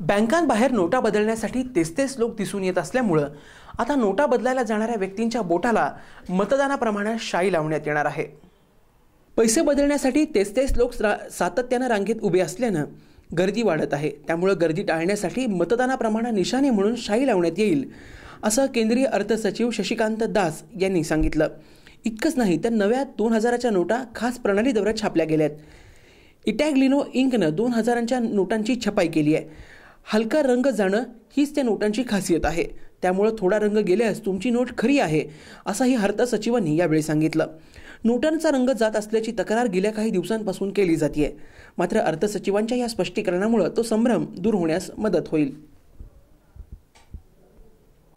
बँकांबाहेर नोटा बदलण्यासाठी तेच तेच लोक दिसून येत असल्यामुळं आता नोटा बदलायला जाणाऱ्या व्यक्तींच्या बोटाला मतदानाप्रमाणे शाई लावण्यात येणार आहे पैसे बदलण्यासाठी तेच तेच लोक सातत्यानं रांगेत उभे असल्यानं गर्दी वाढत आहे त्यामुळं गर्दी टाळण्यासाठी मतदानाप्रमाणे निशाणे म्हणून शाई लावण्यात येईल असं केंद्रीय अर्थसचिव शशिकांत दास यांनी सांगितलं इतकंच नाही तर नव्या दोन हजाराच्या नोटा खास प्रणाली दौऱ्यात छापल्या गेल्या आहेत लिनो इंकनं दोन हजारांच्या नोटांची छपाई केली आहे हलका रंग जाणं हीच त्या नोटांची खासियत आहे त्यामुळं थोडा रंग गेल्यास तुमची नोट खरी आहे असंही हर्ता सचिवांनी यावेळी सांगितलं नोटांचा रंग जात असल्याची तक्रार गेल्या काही दिवसांपासून केली जाते मात्र अर्थसचिवांच्या या स्पष्टीकरणामुळे तो संभ्रम दूर होण्यास मदत होईल